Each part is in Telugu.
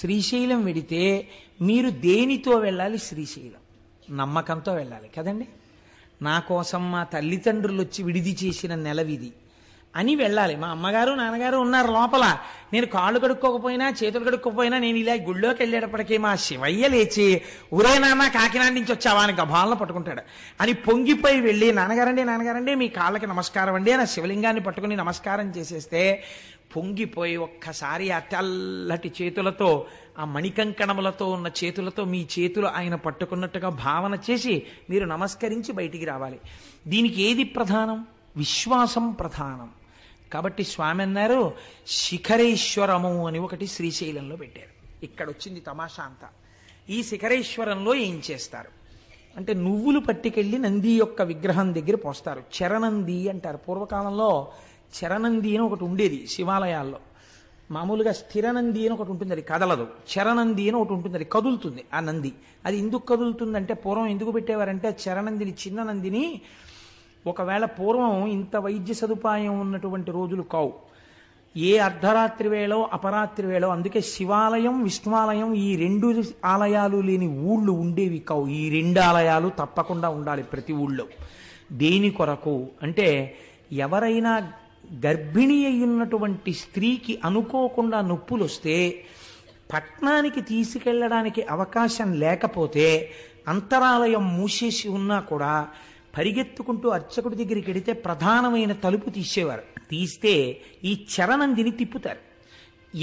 శ్రీశైలం వెడితే మీరు దేనితో వెళ్ళాలి శ్రీశైలం నమ్మకంతో వెళ్ళాలి కదండి నా కోసం మా తల్లిదండ్రులు వచ్చి విడిది చేసిన నెలవిది అని వెళ్ళాలి మా అమ్మగారు నాన్నగారు ఉన్నారు లోపల నేను కాళ్ళు కడుక్కోకపోయినా చేతులు కడుక్కోపోయినా నేను ఇలా గుళ్ళోకి వెళ్ళేటప్పటికీ మా శివయ్య లేచి ఉరే నాన్న కాకినాడ నుంచి వచ్చావా అని గభాలను పట్టుకుంటాడు అని పొంగిపోయి వెళ్ళి నాన్నగారండి నాన్నగారండి మీ కాళ్ళకి నమస్కారం అండి అని శివలింగాన్ని పట్టుకుని నమస్కారం చేసేస్తే పొంగిపోయి ఒక్కసారి ఆ తెల్లటి చేతులతో ఆ మణికంకణములతో ఉన్న చేతులతో మీ చేతులు ఆయన పట్టుకున్నట్టుగా భావన చేసి మీరు నమస్కరించి బయటికి రావాలి దీనికి ఏది ప్రధానం విశ్వాసం ప్రధానం కాబట్టి స్వామి అన్నారు శిఖరేశ్వరము అని ఒకటి శ్రీశైలంలో పెట్టారు ఇక్కడ వచ్చింది తమాషా అంతా ఈ శిఖరేశ్వరంలో ఏం చేస్తారు అంటే నువ్వులు పట్టుకెళ్ళి నంది యొక్క విగ్రహం దగ్గర పోస్తారు చరణంది అంటారు పూర్వకాలంలో చరణంది అని ఒకటి ఉండేది శివాలయాల్లో మామూలుగా స్థిరనంది అని ఒకటి ఉంటుంది అది కదలదు చరణంది అని ఒకటి ఉంటుంది అది కదులుతుంది ఆ నంది అది ఎందుకు కదులుతుందంటే పూర్వం ఎందుకు పెట్టేవారంటే చరణందిని చిన్న నందిని ఒకవేళ పూర్వం ఇంత వైద్య సదుపాయం ఉన్నటువంటి రోజులు కావు ఏ అర్ధరాత్రి వేళో అపరాత్రి వేళో అందుకే శివాలయం విష్ణువాలయం ఈ రెండు ఆలయాలు లేని ఊళ్ళు ఉండేవి కావు ఈ రెండు ఆలయాలు తప్పకుండా ఉండాలి ప్రతి ఊళ్ళో దేని కొరకు అంటే ఎవరైనా గర్భిణీ అయ్యున్నటువంటి స్త్రీకి అనుకోకుండా నొప్పులు వస్తే పట్నానికి తీసుకెళ్ళడానికి అవకాశం లేకపోతే అంతరాలయం మూసేసి ఉన్నా కూడా పరిగెత్తుకుంటూ అర్చకుడి దగ్గరికి వెడితే ప్రధానమైన తలుపు తీసేవారు తీస్తే ఈ చరణందిని తిప్పుతారు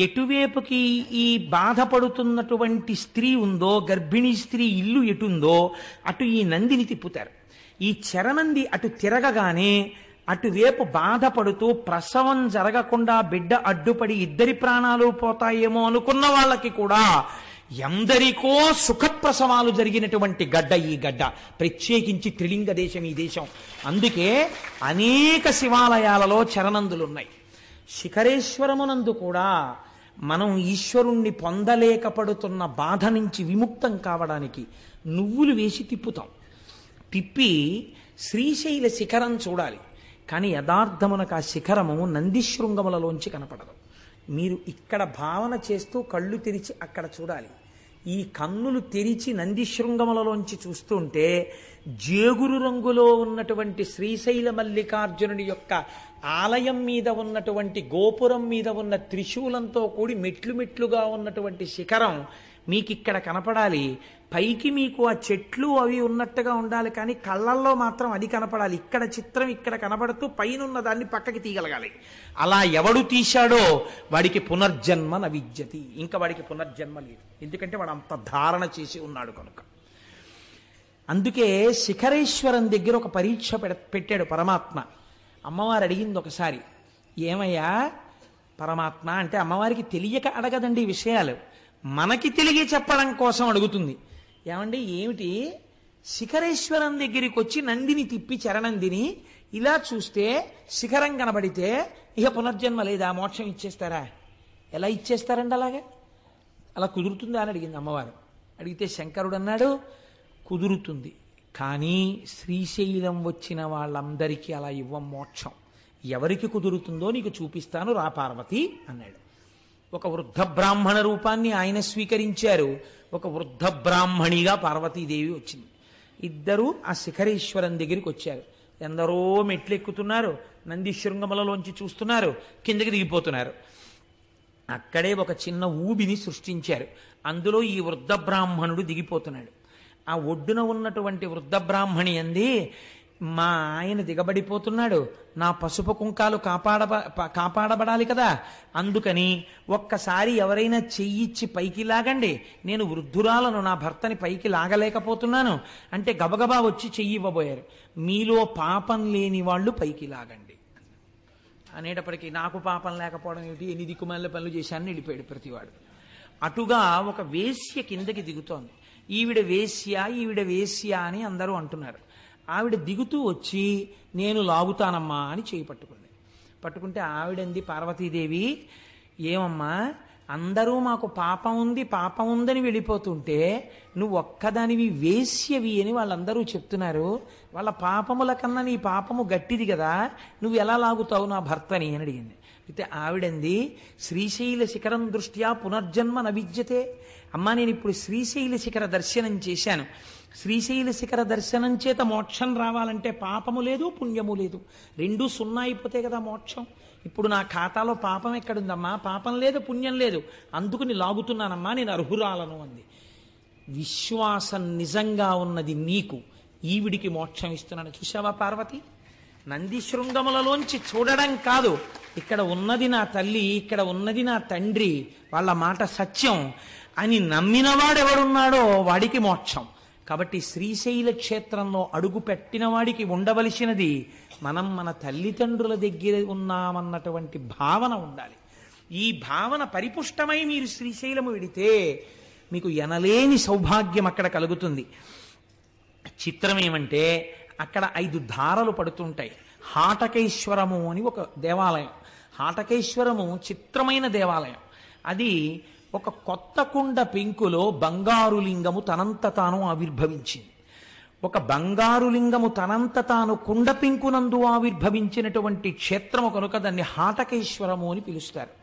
ఎటువైపుకి ఈ బాధపడుతున్నటువంటి స్త్రీ ఉందో గర్భిణీ స్త్రీ ఇల్లు ఎటుందో అటు ఈ నందిని తిప్పుతారు ఈ చరణంది అటు తిరగగానే అటువైపు బాధపడుతూ ప్రసవం జరగకుండా బిడ్డ అడ్డుపడి ఇద్దరి ప్రాణాలు పోతాయేమో అనుకున్న వాళ్ళకి కూడా ఎందరికో సుఖప్రసవాలు జరిగినటువంటి గడ్డ ఈ గడ్డ ప్రత్యేకించి త్రిలింగ దేశం ఈ దేశం అందుకే అనేక శివాలయాలలో చరణందులున్నాయి శిఖరేశ్వరమునందు కూడా మనం ఈశ్వరుణ్ణి పొందలేకపడుతున్న బాధ నుంచి విముక్తం కావడానికి నువ్వులు వేసి తిప్పుతాం తిప్పి శ్రీశైల శిఖరం చూడాలి కానీ యథార్థమునకు ఆ శిఖరము నందిశృంగములలోంచి కనపడదు మీరు ఇక్కడ భావన చేస్తూ కళ్ళు తెరిచి అక్కడ చూడాలి ఈ కన్నులు తెరిచి నంది శృంగములలోంచి చూస్తుంటే జేగురు రంగులో ఉన్నటువంటి శ్రీశైల మల్లికార్జునుడి యొక్క ఆలయం మీద ఉన్నటువంటి గోపురం మీద ఉన్న త్రిశూలంతో కూడి మెట్లు మెట్లుగా ఉన్నటువంటి శిఖరం మీకు ఇక్కడ కనపడాలి పైకి మీకు ఆ చెట్లు అవి ఉన్నట్టుగా ఉండాలి కానీ కళ్ళల్లో మాత్రం అది కనపడాలి ఇక్కడ చిత్రం ఇక్కడ కనపడుతూ పైన ఉన్న దాన్ని పక్కకి తీయగలగాలి అలా ఎవడు తీశాడో వాడికి పునర్జన్మ నవిద్యతి ఇంకా వాడికి పునర్జన్మ లేదు ఎందుకంటే వాడు అంత ధారణ చేసి ఉన్నాడు కనుక అందుకే శిఖరేశ్వరం దగ్గర ఒక పరీక్ష పెట్టాడు పరమాత్మ అమ్మవారు అడిగింది ఒకసారి ఏమయ్యా పరమాత్మ అంటే అమ్మవారికి తెలియక అడగదండి విషయాలు మనకి తెలియ చెప్పడం కోసం అడుగుతుంది ఏమండి ఏమిటి శిఖరేశ్వరం దగ్గరికి వచ్చి నందిని తిప్పి చరణందిని ఇలా చూస్తే శిఖరం కనబడితే ఇక పునర్జన్మ లేదా మోక్షం ఇచ్చేస్తారా ఎలా ఇచ్చేస్తారండి అలాగా అలా కుదురుతుందా అని అడిగింది అమ్మవారు అడిగితే శంకరుడు అన్నాడు కుదురుతుంది కానీ శ్రీశైలం వచ్చిన వాళ్ళందరికీ అలా ఇవ్వం మోక్షం ఎవరికి కుదురుతుందో నీకు చూపిస్తాను రా పార్వతి అన్నాడు ఒక వృద్ధ బ్రాహ్మణ రూపాన్ని ఆయన స్వీకరించారు ఒక వృద్ధ బ్రాహ్మణిగా పార్వతీదేవి వచ్చింది ఇద్దరూ ఆ శిఖరేశ్వరం దగ్గరికి వచ్చారు ఎందరో మెట్లు ఎక్కుతున్నారు నందిశృంగములలోంచి చూస్తున్నారు కిందకి దిగిపోతున్నారు అక్కడే ఒక చిన్న ఊబిని సృష్టించారు అందులో ఈ వృద్ధ బ్రాహ్మణుడు దిగిపోతున్నాడు ఆ ఒడ్డున ఉన్నటువంటి వృద్ధ బ్రాహ్మణి అంది మా ఆయన దిగబడిపోతున్నాడు నా పసుపు కుంకాలు కాపాడ కాపాడబడాలి కదా అందుకని ఒక్కసారి ఎవరైనా చెయ్యిచ్చి పైకి లాగండి నేను వృద్ధురాలను నా భర్తని పైకి లాగలేకపోతున్నాను అంటే గబగబా వచ్చి చెయ్యి ఇవ్వబోయారు మీలో పాపం లేని వాళ్ళు పైకి లాగండి అనేటప్పటికీ నాకు పాపం లేకపోవడం ఏమిటి ఎన్ని దిక్కుమల్ల పనులు చేశాను వెళ్ళిపోయాడు ప్రతివాడు అటుగా ఒక వేశ్య కిందకి దిగుతోంది ఈవిడ వేశ్యా ఈవిడ వేశ్యా అని అందరూ అంటున్నారు ఆవిడ దిగుతూ వచ్చి నేను లాగుతానమ్మా అని చేయి పట్టుకుంది పట్టుకుంటే ఆవిడంది పార్వతీదేవి ఏమమ్మా అందరూ మాకు పాపం ఉంది పాపం ఉందని వెళ్ళిపోతుంటే నువ్వు ఒక్కదానివి వేశ్యవి అని వాళ్ళందరూ చెప్తున్నారు వాళ్ళ పాపముల కన్నా నీ పాపము గట్టిది కదా నువ్వు ఎలా లాగుతావు నా భర్తని అని అడిగింది అయితే ఆవిడంది శ్రీశైల శిఖరం దృష్ట్యా పునర్జన్మ నవిద్యతే అమ్మా నేను ఇప్పుడు శ్రీశైల శిఖర దర్శనం చేశాను శ్రీశైల శిఖర దర్శనం చేత మోక్షం రావాలంటే పాపము లేదు పుణ్యము లేదు రెండు సున్నా అయిపోతే కదా మోక్షం ఇప్పుడు నా ఖాతాలో పాపం ఎక్కడుందమ్మా పాపం లేదు పుణ్యం లేదు అందుకుని లాగుతున్నానమ్మా నేను అర్హురాలను అంది విశ్వాసం నిజంగా ఉన్నది నీకు ఈవిడికి మోక్షం ఇస్తున్నాను చూసావా పార్వతి నంది శృంగములలోంచి చూడడం కాదు ఇక్కడ ఉన్నది నా తల్లి ఇక్కడ ఉన్నది నా తండ్రి వాళ్ళ మాట సత్యం అని నమ్మినవాడెవడున్నాడో వాడికి మోక్షం కాబట్టి శ్రీశైల క్షేత్రంలో అడుగు పెట్టిన వాడికి ఉండవలసినది మనం మన తల్లిదండ్రుల దగ్గర ఉన్నామన్నటువంటి భావన ఉండాలి ఈ భావన పరిపుష్టమై మీరు శ్రీశైలము విడితే మీకు ఎనలేని సౌభాగ్యం అక్కడ కలుగుతుంది చిత్రం ఏమంటే అక్కడ ఐదు ధారలు పడుతుంటాయి హాటకేశ్వరము అని ఒక దేవాలయం హాటకేశ్వరము చిత్రమైన దేవాలయం అది ఒక కొత్త కుండ పెంకులో బంగారు లింగము తనంత తాను ఆవిర్భవించింది ఒక బంగారు లింగము తనంత తాను కుండ పెంకునందు ఆవిర్భవించినటువంటి క్షేత్రము కనుక దాన్ని హాటకేశ్వరము అని పిలుస్తారు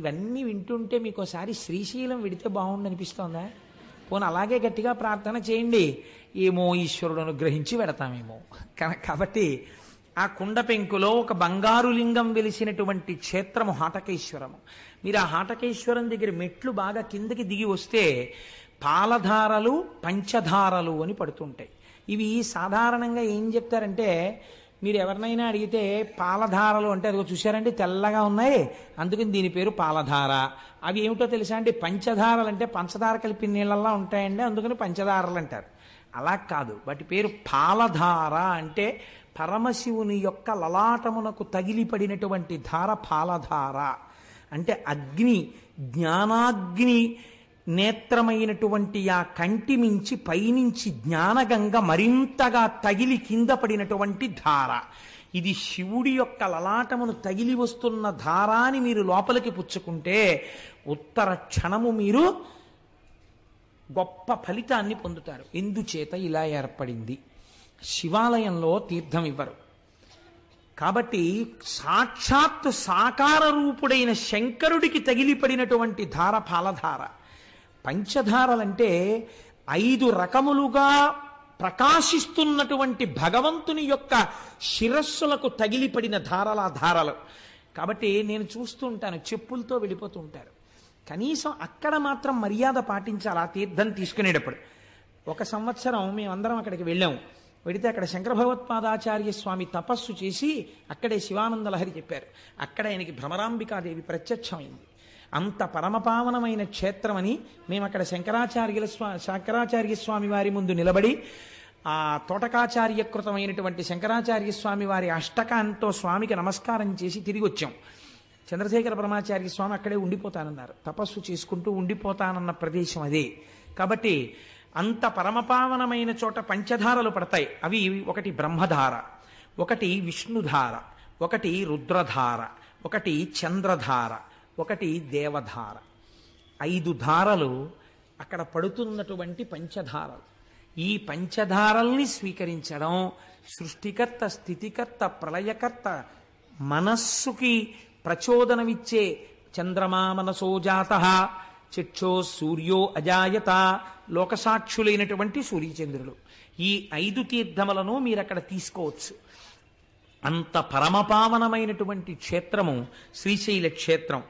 ఇవన్నీ వింటుంటే మీకు ఒకసారి శ్రీశైలం విడితే బాగుండనిపిస్తోందా పోనీ అలాగే గట్టిగా ప్రార్థన చేయండి ఏమో ఈశ్వరుడు అనుగ్రహించి పెడతామేమో కాబట్టి ఆ కుండ పెంకులో ఒక బంగారు లింగం వెలిసినటువంటి క్షేత్రము హాటకేశ్వరము మీరు ఆ హాటకేశ్వరం దగ్గర మెట్లు బాగా కిందకి దిగి వస్తే పాలధారలు పంచధారలు అని పడుతుంటాయి ఇవి సాధారణంగా ఏం చెప్తారంటే మీరు ఎవరినైనా అడిగితే పాలధారలు అంటే అదిగో చూశారండి తెల్లగా ఉన్నాయి అందుకని దీని పేరు పాలధార అవి ఏమిటో తెలుసా అండి పంచధారలు అంటే పంచదార కలిపి నీళ్ళల్లా ఉంటాయండి అందుకని పంచదారలు అంటారు అలా కాదు వాటి పేరు పాలధార అంటే పరమశివుని యొక్క లలాటమునకు తగిలిపడినటువంటి ధార ఫాలధార అంటే అగ్ని జ్ఞానాగ్ని నేత్రమైనటువంటి ఆ కంటి మించి పైనుంచి జ్ఞానగంగ మరింతగా తగిలి కింద పడినటువంటి ధార ఇది శివుడి యొక్క లలాటమును తగిలి వస్తున్న ధారాని మీరు లోపలికి పుచ్చుకుంటే ఉత్తర క్షణము మీరు గొప్ప ఫలితాన్ని పొందుతారు ఎందుచేత ఇలా ఏర్పడింది శివాలయంలో తీర్థం ఇవ్వరు కాబట్టి సాక్షాత్తు సాకార రూపుడైన శంకరుడికి తగిలిపడినటువంటి ధార ఫాలధార పంచధారలంటే ఐదు రకములుగా ప్రకాశిస్తున్నటువంటి భగవంతుని యొక్క శిరస్సులకు తగిలిపడిన ధారల ధారలు కాబట్టి నేను చూస్తూ ఉంటాను చెప్పులతో వెళ్ళిపోతూ ఉంటారు కనీసం అక్కడ మాత్రం మర్యాద పాటించాలి ఆ తీర్థం తీసుకునేటప్పుడు ఒక సంవత్సరం మేమందరం అక్కడికి వెళ్ళాము వెడితే అక్కడ శంకరభగవత్పాదాచార్య స్వామి తపస్సు చేసి అక్కడే శివానందలహరి చెప్పారు అక్కడ ఆయనకి భ్రమరాంబికాదేవి ప్రత్యక్షమైంది అంత పరమపావనమైన క్షేత్రమని మేము అక్కడ శంకరాచార్యుల స్వా శంకరాచార్య స్వామి వారి ముందు నిలబడి ఆ తోటకాచార్యకృతమైనటువంటి శంకరాచార్య స్వామి వారి అష్టకాంతో స్వామికి నమస్కారం చేసి తిరిగి వచ్చాం చంద్రశేఖర బ్రహ్మాచార్య స్వామి అక్కడే ఉండిపోతానన్నారు తపస్సు చేసుకుంటూ ఉండిపోతానన్న ప్రదేశం అదే కాబట్టి అంత పరమపావనమైన చోట పంచధారలు పడతాయి అవి ఒకటి బ్రహ్మధార ఒకటి విష్ణుధార ఒకటి రుద్రధార ఒకటి చంద్రధార ఒకటి దేవధార ఐదు ధారలు అక్కడ పడుతున్నటువంటి పంచధారలు ఈ పంచధారల్ని స్వీకరించడం సృష్టికర్త స్థితికర్త ప్రళయకర్త మనస్సుకి ప్రచోదనమిచ్చే చంద్రమా మనసోజాత చక్షో సూర్యో అజాయత లోకసాక్షులైనటువంటి సూర్యచంద్రులు ఈ ఐదు తీర్థములను మీరు అక్కడ తీసుకోవచ్చు అంత పరమపావనమైనటువంటి క్షేత్రము శ్రీశైల క్షేత్రం